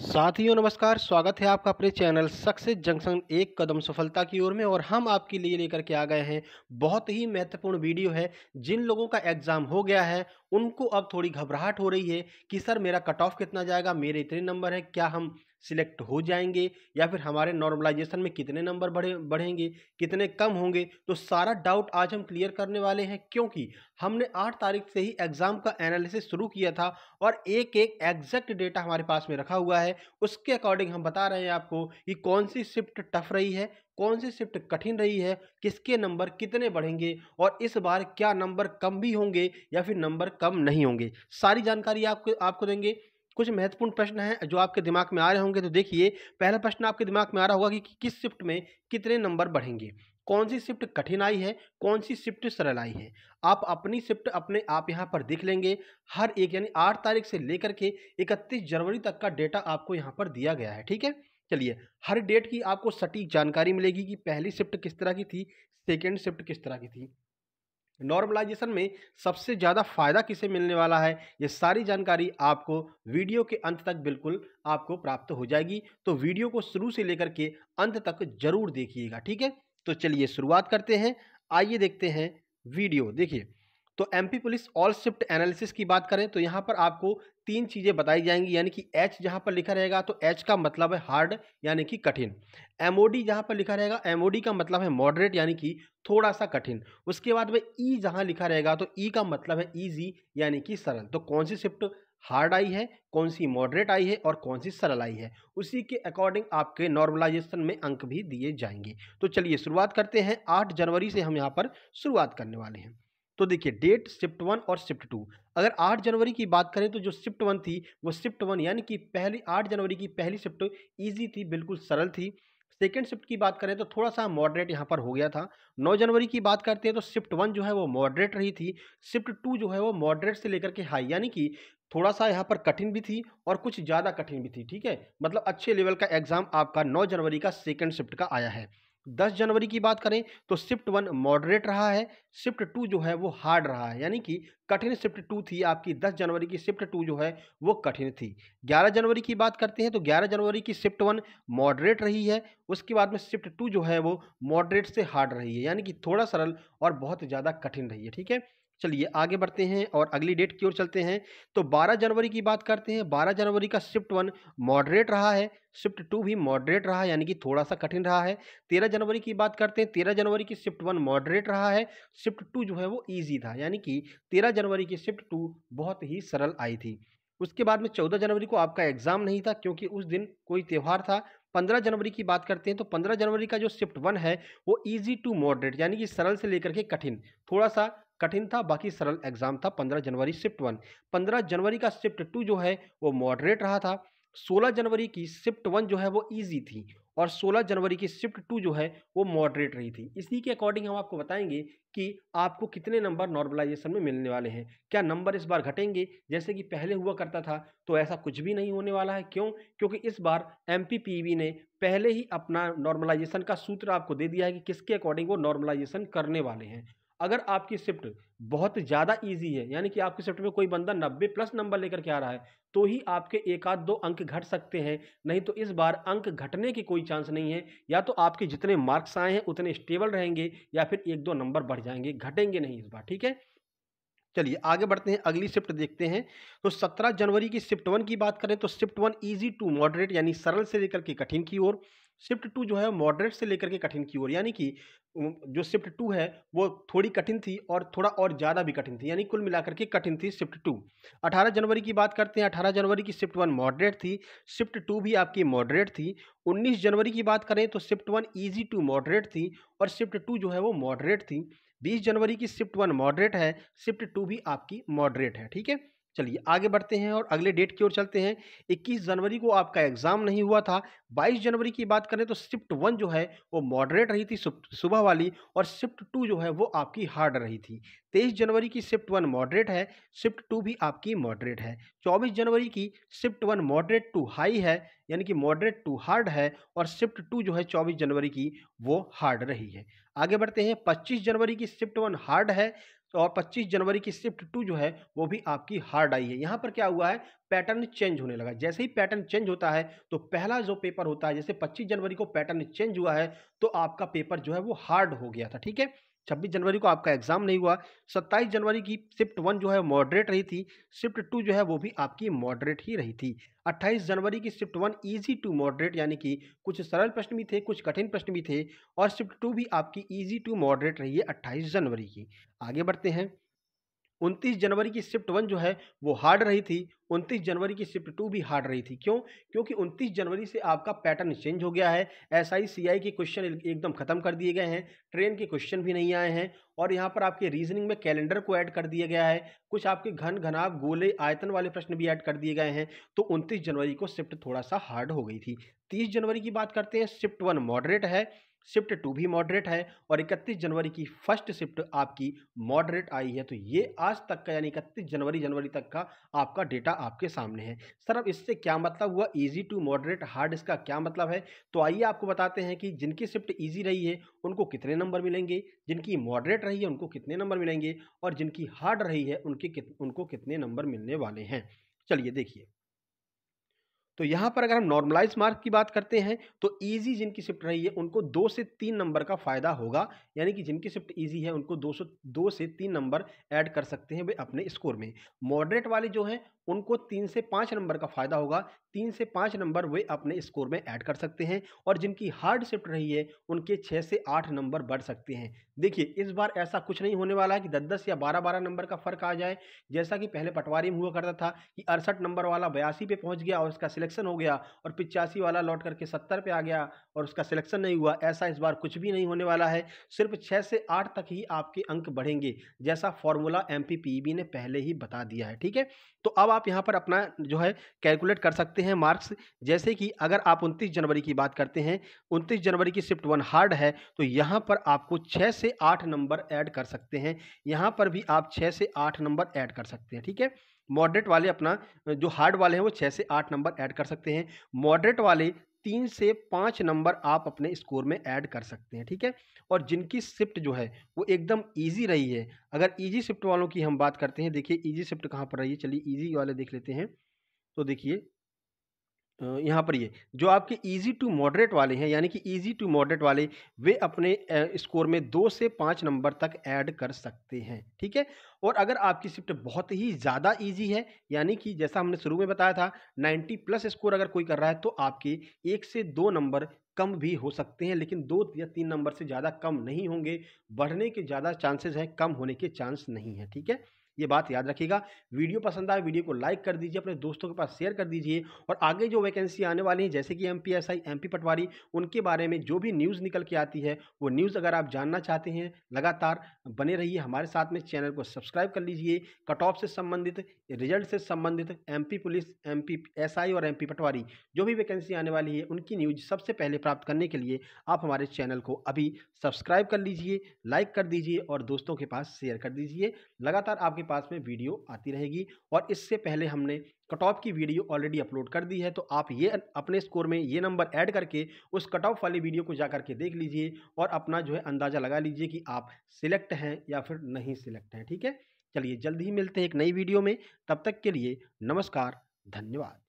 साथियों नमस्कार स्वागत है आपका अपने चैनल सक्सेस जंक्शन एक कदम सफलता की ओर में और हम आपके लिए लेकर के आ गए हैं बहुत ही महत्वपूर्ण वीडियो है जिन लोगों का एग्ज़ाम हो गया है उनको अब थोड़ी घबराहट हो रही है कि सर मेरा कट ऑफ कितना जाएगा मेरे इतने नंबर हैं क्या हम सिलेक्ट हो जाएंगे या फिर हमारे नॉर्मलाइजेशन में कितने नंबर बढ़े बढ़ेंगे कितने कम होंगे तो सारा डाउट आज हम क्लियर करने वाले हैं क्योंकि हमने आठ तारीख से ही एग्ज़ाम का एनालिसिस शुरू किया था और एक एक एग्जैक्ट डेटा हमारे पास में रखा हुआ है उसके अकॉर्डिंग हम बता रहे हैं आपको कि कौन सी शिफ्ट टफ रही है कौन सी शिफ्ट कठिन रही है किसके नंबर कितने बढ़ेंगे और इस बार क्या नंबर कम भी होंगे या फिर नंबर कम नहीं होंगे सारी जानकारी आपको आपको देंगे कुछ महत्वपूर्ण प्रश्न हैं जो आपके दिमाग में आ रहे होंगे तो देखिए पहला प्रश्न आपके दिमाग में आ रहा होगा कि, किस शिफ्ट में कितने नंबर बढ़ेंगे कौन सी शिफ्ट कठिन आई है कौन सी शिफ्ट सरल आई है आप अपनी शिफ्ट अपने आप यहाँ पर देख लेंगे हर एक यानी आठ तारीख से लेकर के इकतीस जनवरी तक का डेटा आपको यहाँ पर दिया गया है ठीक है चलिए हर डेट की आपको सटीक जानकारी मिलेगी कि पहली शिफ्ट किस तरह की थी सेकेंड शिफ्ट किस तरह की थी नॉर्मलाइजेशन में सबसे ज़्यादा फ़ायदा किसे मिलने वाला है ये सारी जानकारी आपको वीडियो के अंत तक बिल्कुल आपको प्राप्त हो जाएगी तो वीडियो को शुरू से लेकर के अंत तक जरूर देखिएगा ठीक है तो चलिए शुरुआत करते हैं आइए देखते हैं वीडियो देखिए तो MP police all shift analysis की बात करें तो यहाँ पर आपको तीन चीज़ें बताई जाएंगी यानी कि एच जहाँ पर लिखा रहेगा तो एच का मतलब है हार्ड यानी कि कठिन एम ओ डी जहाँ पर लिखा रहेगा एम ओ डी का मतलब है मॉडरेट यानी कि थोड़ा सा कठिन उसके बाद में ई e जहाँ लिखा रहेगा तो ई e का मतलब है ईजी यानी कि सरल तो कौन सी शिफ्ट हार्ड आई है कौन सी मॉडरेट आई है और कौन सी सरल आई है उसी के अकॉर्डिंग आपके नॉर्मलाइजेशन में अंक भी दिए जाएंगे तो चलिए शुरुआत करते हैं आठ जनवरी से हम यहाँ पर शुरुआत करने वाले हैं तो देखिए डेट शिफ्ट वन और शिफ्ट टू अगर आठ जनवरी की बात करें तो जो शिफ्ट वन थी वो शिफ्ट वन यानी कि पहली आठ जनवरी की पहली शिफ्ट ईजी थी बिल्कुल सरल थी सेकेंड शिफ्ट की बात करें तो थोड़ा सा मॉडरेट यहाँ पर हो गया था 9 जनवरी की बात करते हैं तो शिफ्ट वन जो है वो मॉडरेट रही थी शिफ्ट टू जो है वो मॉडरेट से लेकर के हाई यानी कि थोड़ा सा यहाँ पर कठिन भी थी और कुछ ज़्यादा कठिन भी थी ठीक है मतलब अच्छे लेवल का एग्ज़ाम आपका नौ जनवरी का सेकेंड शिफ्ट का आया है 10 जनवरी की बात करें तो शिफ्ट वन मॉडरेट रहा है शिफ्ट टू जो है वो हार्ड रहा है यानी कि कठिन शिफ्ट टू थी आपकी 10 जनवरी की शिफ्ट टू जो है वो कठिन थी 11 जनवरी की बात करते हैं तो 11 जनवरी की शिफ्ट वन मॉडरेट रही है उसके बाद में शिफ्ट टू जो है वो मॉडरेट से हार्ड रही है यानी कि थोड़ा सरल और बहुत ज़्यादा कठिन रही है ठीक है चलिए आगे बढ़ते हैं और अगली डेट की ओर चलते हैं तो 12 जनवरी की बात करते हैं 12 जनवरी का शिफ्ट वन मॉडरेट रहा है शिफ्ट टू भी मॉडरेट रहा यानी कि थोड़ा सा कठिन रहा है तेरह जनवरी की बात करते हैं तेरह जनवरी की शिफ्ट वन मॉडरेट रहा है शिफ्ट टू जो है वो ईजी था यानी कि तेरह जनवरी की शिफ्ट टू बहुत ही सरल आई थी उसके बाद में चौदह जनवरी को आपका एग्ज़ाम नहीं था क्योंकि उस दिन कोई त्यौहार था पंद्रह जनवरी की बात करते हैं तो पंद्रह जनवरी का जो शिफ्ट वन है वो ईजी टू मॉडरेट यानी कि सरल से लेकर के कठिन थोड़ा सा कठिन था बाकी सरल एग्जाम था पंद्रह जनवरी शिफ्ट वन पंद्रह जनवरी का शिफ्ट टू जो है वो मॉडरेट रहा था सोलह जनवरी की शिफ्ट वन जो है वो ईजी थी और 16 जनवरी की शिफ्ट टू जो है वो मॉडरेट रही थी इसी के अकॉर्डिंग हम आपको बताएंगे कि आपको कितने नंबर नॉर्मलाइजेशन में मिलने वाले हैं क्या नंबर इस बार घटेंगे जैसे कि पहले हुआ करता था तो ऐसा कुछ भी नहीं होने वाला है क्यों क्योंकि इस बार एम e ने पहले ही अपना नॉर्मलाइजेशन का सूत्र आपको दे दिया है कि किसके अकॉर्डिंग वो नॉर्मलाइजेशन करने वाले हैं अगर आपकी शिफ्ट बहुत ज़्यादा ईजी है यानी कि आपकी शिफ्ट में कोई बंदा नब्बे प्लस नंबर लेकर के आ रहा है तो ही आपके एक आध दो अंक घट सकते हैं नहीं तो इस बार अंक घटने की कोई चांस नहीं है या तो आपके जितने मार्क्स आए हैं उतने स्टेबल रहेंगे या फिर एक दो नंबर बढ़ जाएंगे घटेंगे नहीं इस बार ठीक है चलिए आगे बढ़ते हैं अगली शिफ्ट देखते हैं तो 17 जनवरी की शिफ्ट वन की बात करें तो shift one easy to moderate यानी सरल से लेकर के कठिन की ओर शिफ्ट टू जो है मॉडरेट से लेकर के कठिन की ओर यानी कि जो शिफ्ट टू है वो थोड़ी कठिन थी और थोड़ा और ज़्यादा भी कठिन थी यानी कुल मिलाकर के कठिन थी शिफ्ट टू अठारह जनवरी की बात करते हैं अठारह जनवरी की शिफ्ट वन मॉडरेट थी शिफ्ट टू भी आपकी मॉडरेट थी उन्नीस जनवरी की बात करें तो shift one easy to moderate थी और शिफ्ट टू जो है वो मॉडरेट थी बीस जनवरी की शिफ्ट वन मॉडरेट है शिफ्ट टू भी आपकी मॉडरेट है ठीक है चलिए आगे बढ़ते हैं और अगले डेट की ओर चलते हैं 21 जनवरी को आपका एग्ज़ाम नहीं हुआ था 22 जनवरी की बात करें तो शिफ्ट वन जो है वो मॉडरेट रही थी सुबह वाली और शिफ्ट टू जो है वो आपकी हार्ड रही थी 23 जनवरी की शिफ्ट वन मॉडरेट है शिफ्ट टू भी आपकी मॉडरेट है 24 जनवरी की shift one moderate to high है यानी कि मॉडरेट टू हार्ड है और शिफ्ट टू जो है चौबीस जनवरी की वो हार्ड रही है आगे बढ़ते हैं 25 जनवरी की शिफ्ट वन हार्ड है तो और 25 जनवरी की शिफ्ट टू जो है वो भी आपकी हार्ड आई है यहाँ पर क्या हुआ है पैटर्न चेंज होने लगा जैसे ही पैटर्न चेंज होता है तो पहला जो पेपर होता है जैसे 25 जनवरी को पैटर्न चेंज हुआ है तो आपका पेपर जो है वो हार्ड हो गया था ठीक है छब्बीस जनवरी को आपका एग्जाम नहीं हुआ सत्ताईस जनवरी की शिफ्ट वन जो है मॉडरेट रही थी शिफ्ट टू जो है वो भी आपकी मॉडरेट ही रही थी अट्ठाईस जनवरी की shift one easy to moderate यानी कि कुछ सरल प्रश्न भी थे कुछ कठिन प्रश्न भी थे और शिफ्ट टू भी आपकी इजी टू मॉडरेट रही है अट्ठाईस जनवरी की आगे बढ़ते हैं उनतीस जनवरी की शिफ्ट वन जो है वो हार्ड रही थी उनतीस जनवरी की शिफ्ट टू भी हार्ड रही थी क्यों क्योंकि उनतीस जनवरी से आपका पैटर्न चेंज हो गया है एस आई सी आई के क्वेश्चन एकदम ख़त्म कर दिए गए हैं ट्रेन के क्वेश्चन भी नहीं आए हैं और यहाँ पर आपके रीजनिंग में कैलेंडर को ऐड कर दिया गया है कुछ आपके घन घनाभ गोले आयतन वाले प्रश्न भी ऐड कर दिए गए हैं तो उनतीस जनवरी को शिफ्ट थोड़ा सा हार्ड हो गई थी तीस जनवरी की बात करते हैं शिफ्ट वन मॉडरेट है शिफ्ट टू भी मॉडरेट है और 31 जनवरी की फर्स्ट शिफ्ट आपकी मॉडरेट आई है तो ये आज तक का यानी इकतीस जनवरी जनवरी तक का आपका डेटा आपके सामने है सर अब इससे क्या मतलब हुआ इजी टू मॉडरेट हार्ड इसका क्या मतलब है तो आइए आपको बताते हैं कि जिनकी शिफ्ट ईजी रही है उनको कितने नंबर मिलेंगे जिनकी मॉडरेट रही है उनको कितने नंबर मिलेंगे और जिनकी हार्ड रही है उनके कित, उनको कितने नंबर मिलने वाले हैं चलिए देखिए तो यहाँ पर अगर हम नॉर्मलाइज मार्क की बात करते हैं तो ईजी जिनकी शिफ्ट रही है उनको दो से तीन नंबर का फ़ायदा होगा यानी कि जिनकी शिफ्ट ईजी है उनको दो सौ दो से तीन नंबर ऐड कर सकते हैं वे अपने स्कोर में मॉडरेट वाले जो हैं उनको तीन से पाँच नंबर का फ़ायदा होगा तीन से पाँच नंबर वे अपने स्कोर में ऐड कर सकते हैं और जिनकी हार्ड शिफ्ट रही है उनके छः से आठ नंबर बढ़ सकते हैं देखिए इस बार ऐसा कुछ नहीं होने वाला है कि दस दस या बारह बारह नंबर का फ़र्क आ जाए जैसा कि पहले पटवारी में हुआ करता था कि अड़सठ नंबर वाला बयासी पे पहुंच गया और उसका सिलेक्शन हो गया और पिचासी वाला लौट करके सत्तर पे आ गया और उसका सिलेक्शन नहीं हुआ ऐसा इस बार कुछ भी नहीं होने वाला है सिर्फ छः से आठ तक ही आपके अंक बढ़ेंगे जैसा फॉर्मूला एम ने पहले ही बता दिया है ठीक है तो अब आप यहाँ पर अपना जो है कैलकुलेट कर सकते हैं मार्क्स जैसे कि अगर आप उनतीस जनवरी की बात करते हैं उनतीस जनवरी की शिफ्ट वन हार्ड है तो यहाँ पर आपको छः से आठ नंबर ऐड कर सकते हैं यहाँ पर भी आप छः से आठ नंबर ऐड कर सकते हैं ठीक है मॉडरेट वाले अपना जो हार्ड वाले हैं वो छः से आठ नंबर ऐड कर सकते हैं मॉडरेट वाले तीन से पाँच नंबर आप अपने स्कोर में ऐड कर सकते हैं ठीक है और जिनकी शिफ्ट जो है वो एकदम ईजी रही है अगर ईजी शिफ्ट वालों की हम बात करते हैं देखिए ईजी शिफ्ट कहाँ पर रही है चलिए ईजी वाले देख लेते हैं तो देखिए यहाँ पर ये जो आपके इजी टू मॉडरेट वाले हैं यानी कि इजी टू मॉडरेट वाले वे अपने स्कोर में दो से पाँच नंबर तक ऐड कर सकते हैं ठीक है और अगर आपकी शिफ्ट बहुत ही ज़्यादा इजी है यानी कि जैसा हमने शुरू में बताया था 90 प्लस स्कोर अगर कोई कर रहा है तो आपके एक से दो नंबर कम भी हो सकते हैं लेकिन दो या तीन नंबर से ज़्यादा कम नहीं होंगे बढ़ने के ज़्यादा चांसेज़ हैं कम होने के चांस नहीं है ठीक है ये बात याद रखिएगा वीडियो पसंद आए वीडियो को लाइक कर दीजिए अपने दोस्तों के पास शेयर कर दीजिए और आगे जो वैकेंसी आने वाली है जैसे कि एम पी पटवारी उनके बारे में जो भी न्यूज़ निकल के आती है वो न्यूज़ अगर आप जानना चाहते हैं लगातार बने रहिए हमारे साथ में चैनल को सब्सक्राइब कर लीजिए कट ऑफ से संबंधित रिजल्ट से संबंधित एम पुलिस एम पी और एम पटवारी जो भी वैकेंसी आने वाली है उनकी न्यूज सबसे पहले प्राप्त करने के लिए आप हमारे चैनल को अभी सब्सक्राइब कर लीजिए लाइक कर दीजिए और दोस्तों के पास शेयर कर दीजिए लगातार आपके पास में वीडियो आती रहेगी और इससे पहले हमने कट ऑफ की वीडियो ऑलरेडी अपलोड कर दी है तो आप ये अपने स्कोर में ये नंबर ऐड करके उस कट ऑफ वाली वीडियो को जा करके देख लीजिए और अपना जो है अंदाज़ा लगा लीजिए कि आप सिलेक्ट हैं या फिर नहीं सिलेक्ट हैं ठीक है चलिए जल्द ही मिलते हैं एक नई वीडियो में तब तक के लिए नमस्कार धन्यवाद